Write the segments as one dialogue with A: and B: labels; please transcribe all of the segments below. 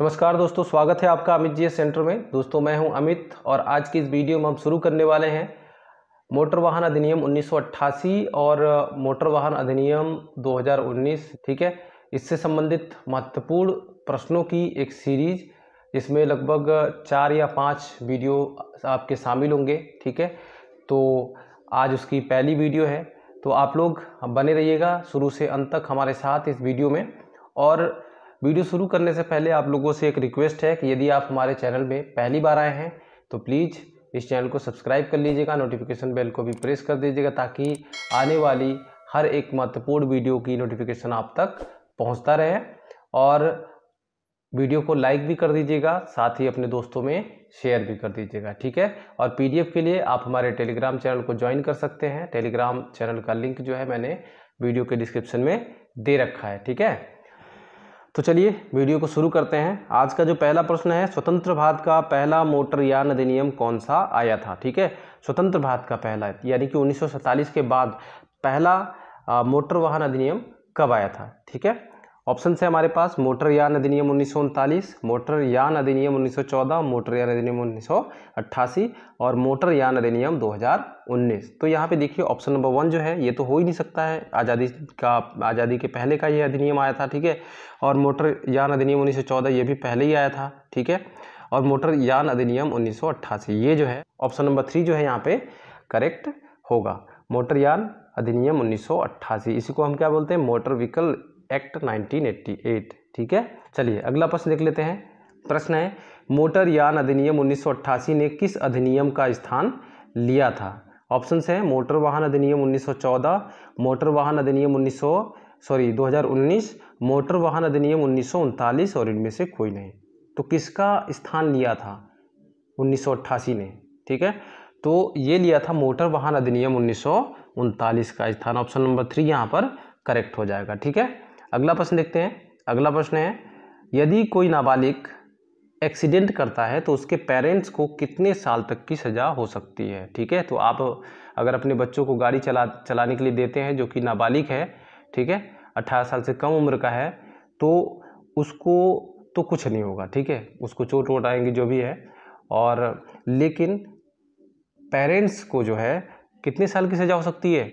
A: नमस्कार दोस्तों स्वागत है आपका अमित जी सेंटर में दोस्तों मैं हूं अमित और आज की इस वीडियो में हम शुरू करने वाले हैं मोटर वाहन अधिनियम 1988 और मोटर वाहन अधिनियम 2019 ठीक है इससे संबंधित महत्वपूर्ण प्रश्नों की एक सीरीज जिसमें लगभग चार या पाँच वीडियो आपके शामिल होंगे ठीक है तो आज उसकी पहली वीडियो है तो आप लोग बने रहिएगा शुरू से अंत तक हमारे साथ इस वीडियो में और वीडियो शुरू करने से पहले आप लोगों से एक रिक्वेस्ट है कि यदि आप हमारे चैनल में पहली बार आए हैं तो प्लीज़ इस चैनल को सब्सक्राइब कर लीजिएगा नोटिफिकेशन बेल को भी प्रेस कर दीजिएगा ताकि आने वाली हर एक महत्वपूर्ण वीडियो की नोटिफिकेशन आप तक पहुंचता रहे और वीडियो को लाइक भी कर दीजिएगा साथ ही अपने दोस्तों में शेयर भी कर दीजिएगा ठीक है और पीडीएफ के लिए आप हमारे टेलीग्राम चैनल को ज्वाइन कर सकते हैं टेलीग्राम चैनल का लिंक जो है मैंने वीडियो के डिस्क्रिप्शन में दे रखा है ठीक है तो चलिए वीडियो को शुरू करते हैं आज का जो पहला प्रश्न है स्वतंत्र भारत का पहला मोटर यान अधिनियम कौन सा आया था ठीक है स्वतंत्र भारत का पहला यानी कि उन्नीस के बाद पहला आ, मोटर वाहन अधिनियम कब आया था ठीक है ऑप्शन से हमारे पास मोटर यान अधिनियम उन्नीस मोटर यान अधिनियम 1914 मोटर यान अधिनियम 1988 और मोटर यान अधिनियम 2019 तो यहाँ पे देखिए ऑप्शन नंबर वन जो है ये तो हो ही नहीं सकता है आज़ादी का आज़ादी के पहले का ये अधिनियम आया था ठीक है और मोटर यान अधिनियम 1914 ये भी पहले ही आया था ठीक है और मोटर यान अधिनियम अट्ठासी ये जो है ऑप्शन नंबर थ्री जो है यहाँ पे करेक्ट होगा मोटर यान अधिनियम 1988 इसी को हम क्या बोलते हैं मोटर व्हीकल एक्ट 1988 ठीक है चलिए अगला प्रश्न देख लेते हैं प्रश्न है मोटर यान अधिनियम 1988 ने किस अधिनियम का स्थान लिया था ऑप्शन है मोटर वाहन अधिनियम 1914 मोटर वाहन अधिनियम 1900 सॉरी 2019 मोटर वाहन अधिनियम उन्नीस और इनमें से कोई नहीं तो किसका स्थान लिया था उन्नीस ने ठीक है तो ये लिया था मोटर वाहन अधिनियम उन्नीस का स्थान ऑप्शन नंबर थ्री यहाँ पर करेक्ट हो जाएगा ठीक है अगला प्रश्न देखते हैं अगला प्रश्न है यदि कोई नाबालिग एक्सीडेंट करता है तो उसके पेरेंट्स को कितने साल तक की सज़ा हो सकती है ठीक है तो आप अगर अपने बच्चों को गाड़ी चला चलाने के लिए देते हैं जो कि नाबालिग है ठीक है अट्ठारह साल से कम उम्र का है तो उसको तो कुछ नहीं होगा ठीक है उसको चोट वोट आएंगी जो भी है और लेकिन पेरेंट्स को जो है कितने साल की सज़ा हो सकती है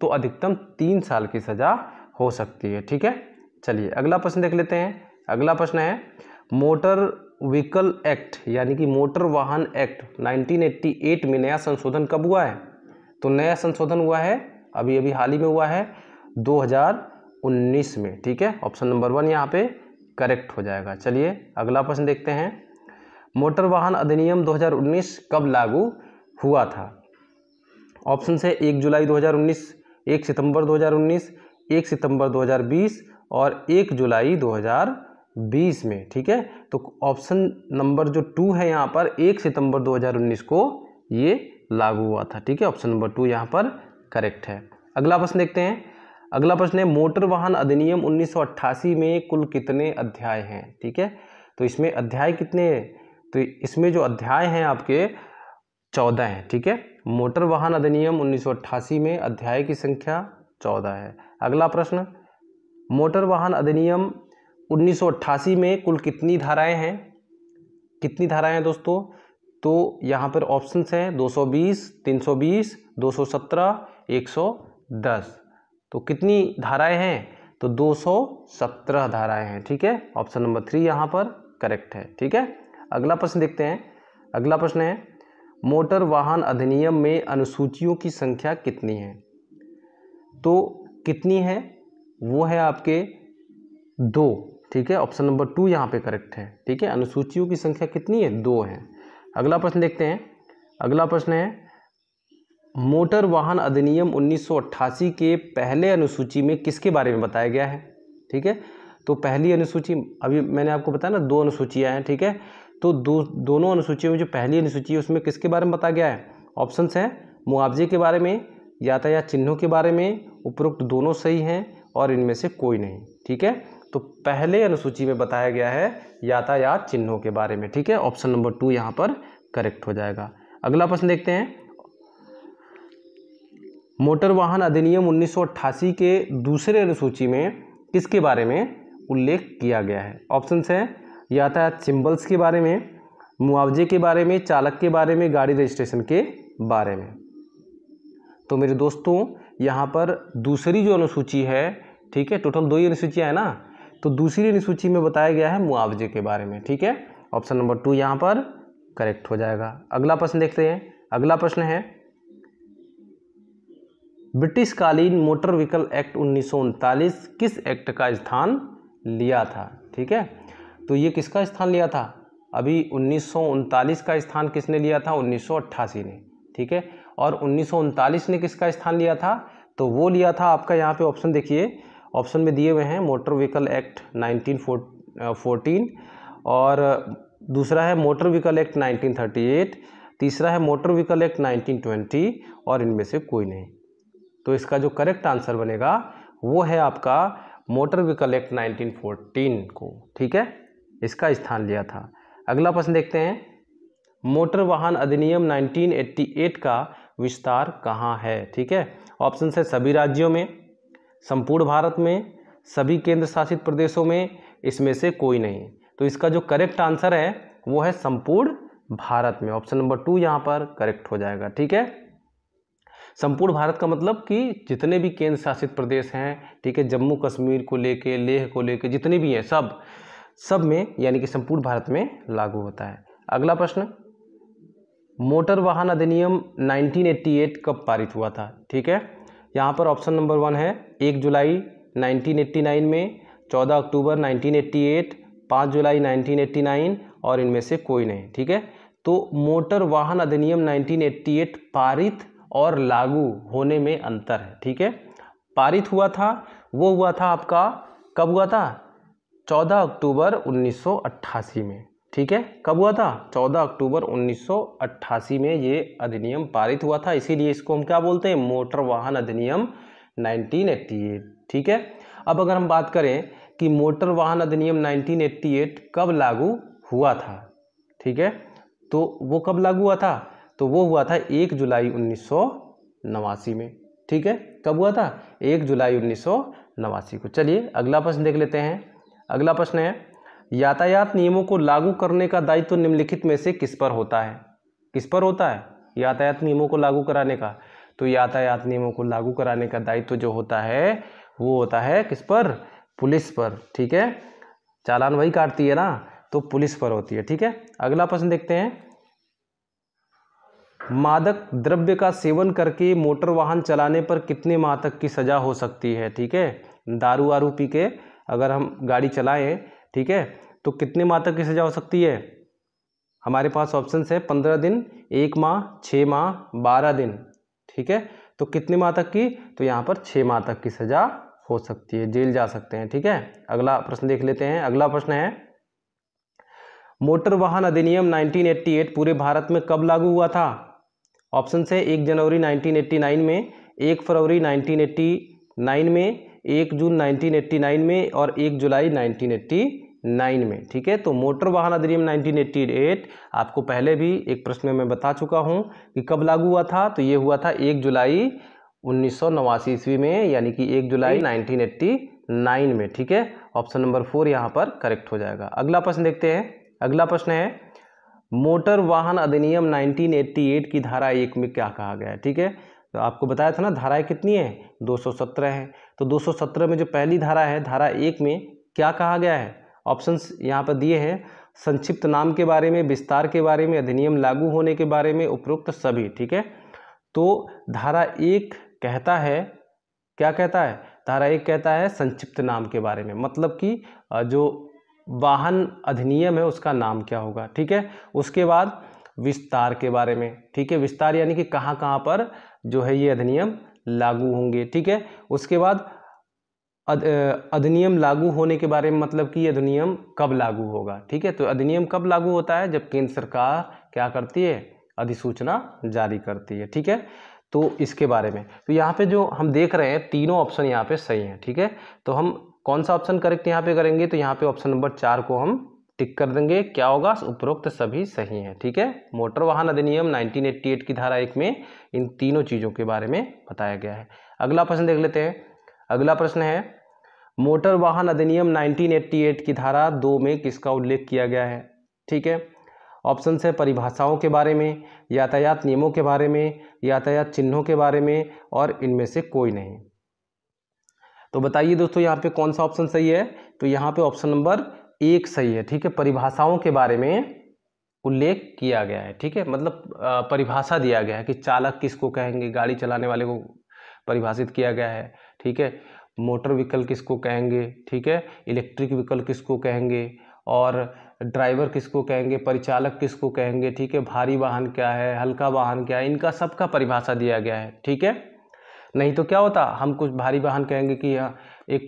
A: तो अधिकतम तीन साल की सज़ा हो सकती है ठीक है चलिए अगला प्रश्न देख लेते हैं अगला प्रश्न है मोटर व्हीकल एक्ट यानी कि मोटर वाहन एक्ट 1988 में नया संशोधन कब हुआ है तो नया संशोधन हुआ है अभी अभी हाल ही में हुआ है 2019 में ठीक है ऑप्शन नंबर वन यहाँ पे करेक्ट हो जाएगा चलिए अगला प्रश्न देखते हैं मोटर वाहन अधिनियम 2019 कब लागू हुआ था ऑप्शन से एक जुलाई 2019 एक सितंबर 2019 एक सितंबर 2020 और एक जुलाई 2020 में ठीक है तो ऑप्शन नंबर जो टू है यहाँ पर एक सितंबर 2019 को ये लागू हुआ था ठीक है ऑप्शन नंबर टू यहाँ पर करेक्ट है अगला प्रश्न देखते हैं अगला प्रश्न है मोटर वाहन अधिनियम 1988 में कुल कितने अध्याय हैं ठीक है तो इसमें अध्याय कितने तो इसमें जो अध्याय हैं आपके चौदह हैं ठीक है मोटर वाहन अधिनियम 1988 में अध्याय की संख्या चौदह है अगला प्रश्न मोटर वाहन अधिनियम 1988 में कुल कितनी धाराएं हैं कितनी धाराएं हैं दोस्तों तो यहाँ पर ऑप्शंस हैं 220, 320, 217, 110 तो कितनी धाराएं हैं तो 217 धाराएं हैं ठीक है ऑप्शन नंबर थ्री यहाँ पर करेक्ट है ठीक है अगला प्रश्न देखते हैं अगला प्रश्न है मोटर वाहन अधिनियम में अनुसूचियों की संख्या कितनी है तो कितनी है वो है आपके दो ठीक है ऑप्शन नंबर टू यहाँ पे करेक्ट है ठीक है अनुसूचियों की संख्या कितनी है दो है अगला प्रश्न देखते हैं अगला प्रश्न है मोटर वाहन अधिनियम 1988 के पहले अनुसूची में किसके बारे में बताया गया है ठीक है तो पहली अनुसूची अभी मैंने आपको बताया ना दो अनुसूचियाँ हैं ठीक है तो दो दोनों अनुसूचियों में जो पहली अनुसूची है उसमें किसके बारे में बताया गया है ऑप्शंस हैं मुआवजे के बारे में यातायात चिन्हों के बारे में उपरोक्त दोनों सही हैं और इनमें से कोई नहीं ठीक है तो पहले अनुसूची में बताया गया है यातायात चिन्हों के बारे में ठीक है ऑप्शन नंबर टू यहाँ पर करेक्ट हो जाएगा अगला प्रश्न देखते हैं मोटर वाहन अधिनियम 1988 के दूसरे अनुसूची में किसके बारे में उल्लेख किया गया है ऑप्शन है यातायात सिंबल्स के बारे में मुआवजे के बारे में चालक के बारे में गाड़ी रजिस्ट्रेशन के बारे में तो मेरे दोस्तों यहाँ पर दूसरी जो अनुसूची है ठीक है टोटल दो ही अनुसूचियाँ हैं ना तो दूसरी अनुसूची में बताया गया है मुआवजे के बारे में ठीक है ऑप्शन नंबर टू यहाँ पर करेक्ट हो जाएगा अगला प्रश्न देखते हैं अगला प्रश्न है ब्रिटिशकालीन मोटर व्हीकल एक्ट उन्नीस किस एक्ट का स्थान लिया था ठीक है तो ये किसका स्थान लिया था अभी उन्नीस का स्थान किसने लिया था उन्नीस ने ठीक है और उन्नीस ने किसका स्थान लिया था तो वो लिया था आपका यहाँ पे ऑप्शन देखिए ऑप्शन में दिए हुए हैं मोटर व्हीकल एक्ट 1914 और दूसरा है मोटर व्हीकल एक्ट 1938 तीसरा है मोटर व्हीकल एक्ट 1920 और इनमें से कोई नहीं तो इसका जो करेक्ट आंसर बनेगा वो है आपका मोटर व्हीकल एक्ट 1914 को ठीक है इसका स्थान लिया था अगला प्रश्न देखते हैं मोटर वाहन अधिनियम 1988 का विस्तार कहाँ है ठीक है ऑप्शन है सभी राज्यों में संपूर्ण भारत में सभी केंद्र शासित प्रदेशों में इसमें से कोई नहीं तो इसका जो करेक्ट आंसर है वो है संपूर्ण भारत में ऑप्शन नंबर टू यहाँ पर करेक्ट हो जाएगा ठीक है संपूर्ण भारत का मतलब कि जितने भी केंद्र शासित प्रदेश हैं ठीक है जम्मू कश्मीर को लेके लेह को लेके जितने भी हैं सब सब में यानी कि संपूर्ण भारत में लागू होता है अगला प्रश्न मोटर वाहन अधिनियम 1988 कब पारित हुआ था ठीक है यहाँ पर ऑप्शन नंबर वन है एक जुलाई 1989 में 14 अक्टूबर 1988 पाँच जुलाई 1989 और इनमें से कोई नहीं ठीक है तो मोटर वाहन अधिनियम 1988 पारित और लागू होने में अंतर है ठीक है पारित हुआ था वो हुआ था आपका कब हुआ था 14 अक्टूबर 1988 में ठीक है कब हुआ था 14 अक्टूबर 1988 में ये अधिनियम पारित हुआ था इसीलिए इसको हम क्या बोलते हैं मोटर वाहन अधिनियम 1988 ठीक है अब अगर हम बात करें कि मोटर वाहन अधिनियम 1988 कब लागू हुआ था ठीक है तो वो कब लागू हुआ था तो वो हुआ था एक जुलाई उन्नीस में ठीक है कब हुआ था एक जुलाई उन्नीस को चलिए अगला प्रश्न देख लेते हैं अगला प्रश्न है यातायात नियमों को लागू करने का दायित्व तो निम्नलिखित में से किस पर होता है किस पर होता है यातायात नियमों को लागू कराने का तो यातायात नियमों को लागू कराने का दायित्व तो जो होता है वो होता है किस पर पुलिस पर ठीक है चालान वही काटती है ना तो पुलिस पर होती है ठीक है अगला प्रश्न देखते हैं मादक द्रव्य का सेवन करके मोटर वाहन चलाने पर कितने माह तक की सज़ा हो सकती है ठीक है दारू वारू पी के अगर हम गाड़ी चलाएं ठीक है तो कितने माह तक की सज़ा हो सकती है हमारे पास ऑप्शन है पंद्रह दिन एक माह छः माह बारह दिन ठीक है तो कितने माह तक की तो यहाँ पर छः माह तक की सज़ा हो सकती है जेल जा सकते हैं ठीक है अगला प्रश्न देख लेते हैं अगला प्रश्न है मोटर वाहन अधिनियम 1988 पूरे भारत में कब लागू हुआ था ऑप्शन है एक जनवरी 1989 में एक फरवरी 1989 में एक जून 1989 में और एक जुलाई 1989 में ठीक है तो मोटर वाहन अधिनियम 1988 आपको पहले भी एक प्रश्न में बता चुका हूँ कि कब लागू हुआ था तो ये हुआ था एक जुलाई उन्नीस ईस्वी में यानी कि एक जुलाई नाइनटीन में ठीक है ऑप्शन नंबर फोर यहाँ पर करेक्ट हो जाएगा अगला प्रश्न देखते हैं अगला प्रश्न है मोटर वाहन अधिनियम 1988 की धारा एक में क्या कहा गया है ठीक है तो आपको बताया था ना धाराएँ कितनी हैं 217 है तो 217 में जो पहली धारा है धारा एक में क्या कहा गया है ऑप्शंस यहाँ पर दिए हैं संक्षिप्त नाम के बारे में विस्तार के बारे में अधिनियम लागू होने के बारे में उपरोक्त सभी ठीक है तो धारा एक कहता है क्या कहता है धारा एक कहता है संक्षिप्त नाम के बारे में मतलब कि जो वाहन अधिनियम है उसका नाम क्या होगा ठीक है उसके बाद विस्तार के बारे में ठीक है विस्तार यानी कि कहाँ कहाँ पर जो है ये अधिनियम लागू होंगे ठीक है उसके बाद अधिनियम लागू होने के बारे में मतलब कि अधिनियम कब लागू होगा ठीक है तो अधिनियम कब लागू होता है जब केंद्र सरकार क्या करती है अधिसूचना जारी करती है ठीक है तो इसके बारे में तो यहाँ पे जो हम देख रहे हैं तीनों ऑप्शन यहाँ पे सही हैं ठीक है तो हम कौन सा ऑप्शन करेक्ट यहाँ पे करेंगे तो यहाँ पे ऑप्शन नंबर चार को हम टिक कर देंगे क्या होगा उपरोक्त सभी सही हैं ठीक है मोटर वाहन अधिनियम 1988 की धारा एक में इन तीनों चीज़ों के बारे में बताया गया है अगला प्रश्न देख लेते हैं अगला प्रश्न है मोटर वाहन अधिनियम 1988 की धारा दो में किसका उल्लेख किया गया है ठीक है ऑप्शन है परिभाषाओं के बारे में यातायात नियमों के बारे में यातायात चिन्हों के बारे में और इनमें से कोई नहीं तो बताइए दोस्तों यहाँ पे कौन सा ऑप्शन सही है तो यहाँ पे ऑप्शन नंबर एक सही है ठीक है परिभाषाओं के बारे में उल्लेख किया गया है ठीक है मतलब परिभाषा दिया गया है कि चालक किसको कहेंगे गाड़ी चलाने वाले को परिभाषित किया गया है ठीक है मोटर व्हीकल किसको कहेंगे ठीक है इलेक्ट्रिक व्हीकल किसको कहेंगे और ड्राइवर किसको कहेंगे परिचालक किसको कहेंगे ठीक है भारी वाहन क्या है हल्का वाहन क्या है इनका सबका परिभाषा दिया गया है ठीक है नहीं तो क्या होता हम कुछ भारी वाहन कहेंगे कि हाँ, एक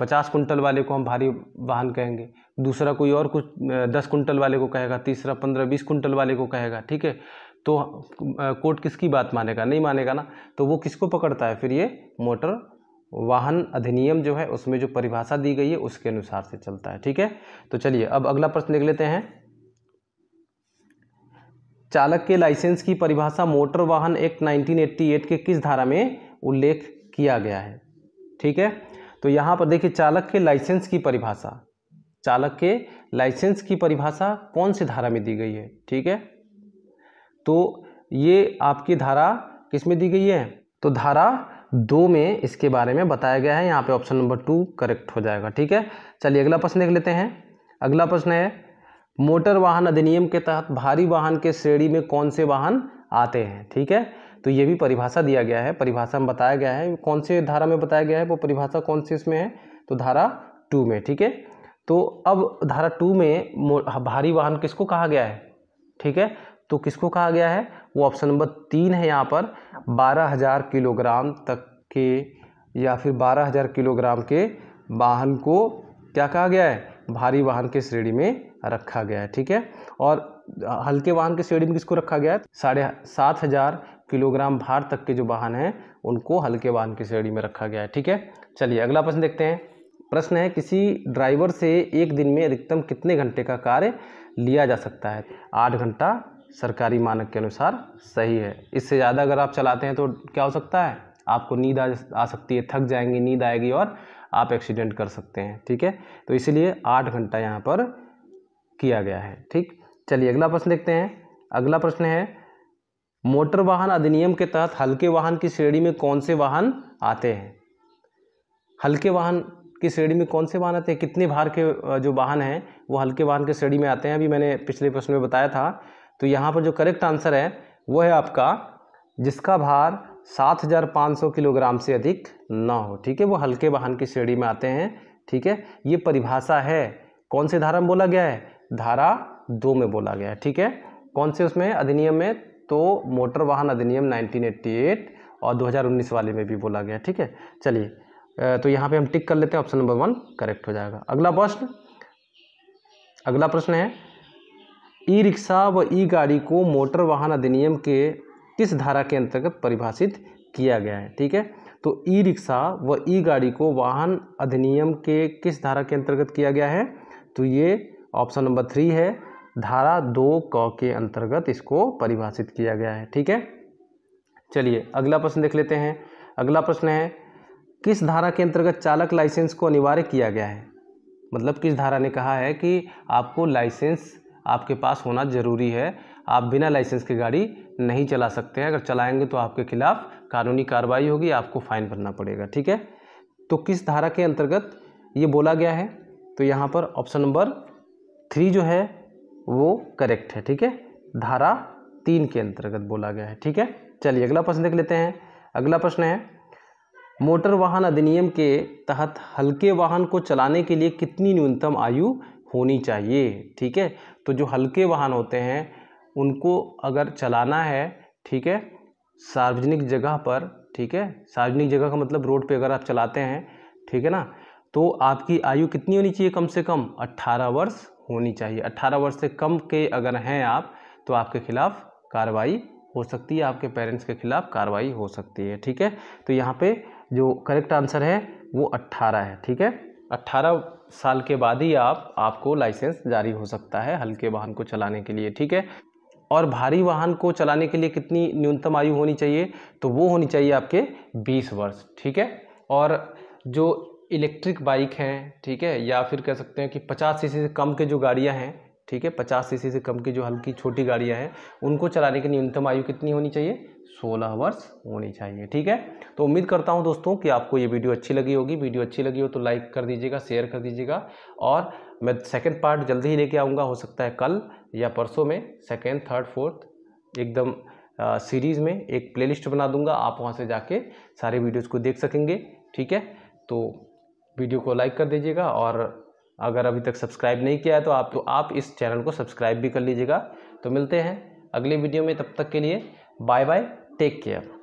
A: पचास कुंटल वाले को हम भारी वाहन कहेंगे दूसरा कोई और कुछ दस कुंटल वाले को कहेगा तीसरा पंद्रह बीस कुंटल वाले को कहेगा ठीक है तो कोर्ट किसकी बात मानेगा नहीं मानेगा ना तो वो किसको पकड़ता है फिर ये मोटर वाहन अधिनियम जो है उसमें जो परिभाषा दी गई है उसके अनुसार से चलता है ठीक है तो चलिए अब अगला प्रश्न देख लेते हैं चालक के लाइसेंस की परिभाषा मोटर वाहन एक्ट 1988 के किस धारा में उल्लेख किया गया है ठीक है तो यहाँ पर देखिए चालक के लाइसेंस की परिभाषा चालक के लाइसेंस की परिभाषा कौन सी धारा में दी गई है ठीक है तो ये आपकी धारा किस में दी गई है तो धारा दो में इसके बारे में बताया गया है यहाँ पे ऑप्शन नंबर टू करेक्ट हो जाएगा ठीक है चलिए अगला प्रश्न देख लेते हैं अगला प्रश्न है मोटर वाहन अधिनियम के तहत भारी वाहन के श्रेणी में कौन से वाहन आते हैं ठीक है तो ये भी परिभाषा दिया गया है परिभाषा में बताया गया है कौन से धारा में बताया गया है वो परिभाषा कौन सी इसमें है तो धारा टू में ठीक है तो अब धारा टू में भारी वाहन किसको कहा गया है ठीक है तो किसको कहा गया है वो ऑप्शन नंबर तीन है यहाँ पर बारह हज़ार किलोग्राम तक के या फिर बारह हज़ार किलोग्राम के वाहन को क्या कहा गया है भारी वाहन के श्रेणी में रखा गया है ठीक है और हल्के वाहन के श्रेणी में किसको रखा गया है साढ़े सात हज़ार किलोग्राम भार तक के जो वाहन हैं उनको हल्के वाहन की श्रेणी में रखा गया है ठीक है चलिए अगला प्रश्न देखते हैं प्रश्न है किसी ड्राइवर से एक दिन में अधिकतम कितने घंटे का कार्य लिया जा सकता है आठ घंटा सरकारी मानक के अनुसार सही है इससे ज़्यादा अगर आप चलाते हैं तो क्या हो सकता है आपको नींद आ, आ सकती है थक जाएंगे नींद आएगी और आप एक्सीडेंट कर सकते हैं ठीक है तो इसलिए आठ घंटा यहाँ पर किया गया है ठीक चलिए अगला प्रश्न देखते हैं अगला प्रश्न है मोटर वाहन अधिनियम के तहत हल्के वाहन की श्रेणी में कौन से वाहन आते हैं हल्के वाहन की श्रेणी में कौन से वाहन आते हैं कितने भार के जो वाहन हैं वो हल्के वाहन की श्रेणी में आते हैं अभी मैंने पिछले प्रश्न में बताया था तो यहाँ पर जो करेक्ट आंसर है वो है आपका जिसका भार सात हज़ार पाँच सौ किलोग्राम से अधिक ना हो ठीक है वो हल्के वाहन की श्रेणी में आते हैं ठीक है ये परिभाषा है कौन से धारा में बोला गया है धारा दो में बोला गया है ठीक है कौन से उसमें अधिनियम में तो मोटर वाहन अधिनियम 1988 और 2019 वाले में भी बोला गया ठीक है चलिए तो यहाँ पे हम टिक कर लेते हैं ऑप्शन नंबर वन करेक्ट हो जाएगा अगला प्रश्न अगला प्रश्न है ई रिक्शा व ई गाड़ी को मोटर वाहन अधिनियम के किस धारा के अंतर्गत परिभाषित किया गया है ठीक है तो ई रिक्शा व ई गाड़ी को वाहन अधिनियम के किस धारा के अंतर्गत किया गया है तो ये ऑप्शन नंबर थ्री है धारा दो क के अंतर्गत इसको परिभाषित किया गया है ठीक है चलिए अगला प्रश्न देख लेते हैं अगला प्रश्न है किस धारा के अंतर्गत चालक लाइसेंस को अनिवार्य किया गया है मतलब किस धारा ने कहा है कि आपको लाइसेंस आपके पास होना ज़रूरी है आप बिना लाइसेंस के गाड़ी नहीं चला सकते हैं अगर चलाएंगे तो आपके खिलाफ कानूनी कार्रवाई होगी आपको फाइन भरना पड़ेगा ठीक है तो किस धारा के अंतर्गत ये बोला गया है तो यहाँ पर ऑप्शन नंबर थ्री जो है वो करेक्ट है ठीक है धारा तीन के अंतर्गत बोला गया है ठीक है चलिए अगला प्रश्न देख लेते हैं अगला प्रश्न है मोटर वाहन अधिनियम के तहत हल्के वाहन को चलाने के लिए कितनी न्यूनतम आयु होनी चाहिए ठीक है तो जो हल्के वाहन होते हैं उनको अगर चलाना है ठीक है सार्वजनिक जगह पर ठीक है सार्वजनिक जगह का मतलब रोड पे अगर आप चलाते हैं ठीक है ना तो आपकी आयु कितनी होनी चाहिए कम से कम 18 वर्ष होनी चाहिए 18 वर्ष से कम के अगर हैं आप तो आपके खिलाफ़ कार्रवाई हो सकती है आपके पेरेंट्स के खिलाफ कार्रवाई हो सकती है ठीक है तो यहाँ पे जो करेक्ट आंसर है वो 18 है ठीक है 18 साल के बाद ही आप आपको लाइसेंस जारी हो सकता है हल्के वाहन को चलाने के लिए ठीक है और भारी वाहन को चलाने के लिए कितनी न्यूनतम आयु होनी चाहिए तो वो होनी चाहिए आपके बीस वर्ष ठीक है और जो इलेक्ट्रिक बाइक हैं ठीक है या फिर कह सकते हैं कि पचास सीसी से कम के जो गाड़ियाँ हैं ठीक है पचास सीसी से कम की जो हल्की छोटी गाड़ियाँ हैं उनको चलाने की न्यूनतम आयु कितनी होनी चाहिए सोलह वर्ष होनी चाहिए ठीक है तो उम्मीद करता हूँ दोस्तों कि आपको ये वीडियो अच्छी लगी होगी वीडियो अच्छी लगी हो तो लाइक कर दीजिएगा शेयर कर दीजिएगा और मैं सेकेंड पार्ट जल्दी ही लेके आऊँगा हो सकता है कल या परसों में सेकेंड थर्ड फोर्थ एकदम सीरीज़ में एक प्लेलिस्ट बना दूंगा आप वहाँ से जाके सारे वीडियोज़ को देख सकेंगे ठीक है तो वीडियो को लाइक कर दीजिएगा और अगर अभी तक सब्सक्राइब नहीं किया है तो आप तो आप इस चैनल को सब्सक्राइब भी कर लीजिएगा तो मिलते हैं अगले वीडियो में तब तक के लिए बाय बाय टेक केयर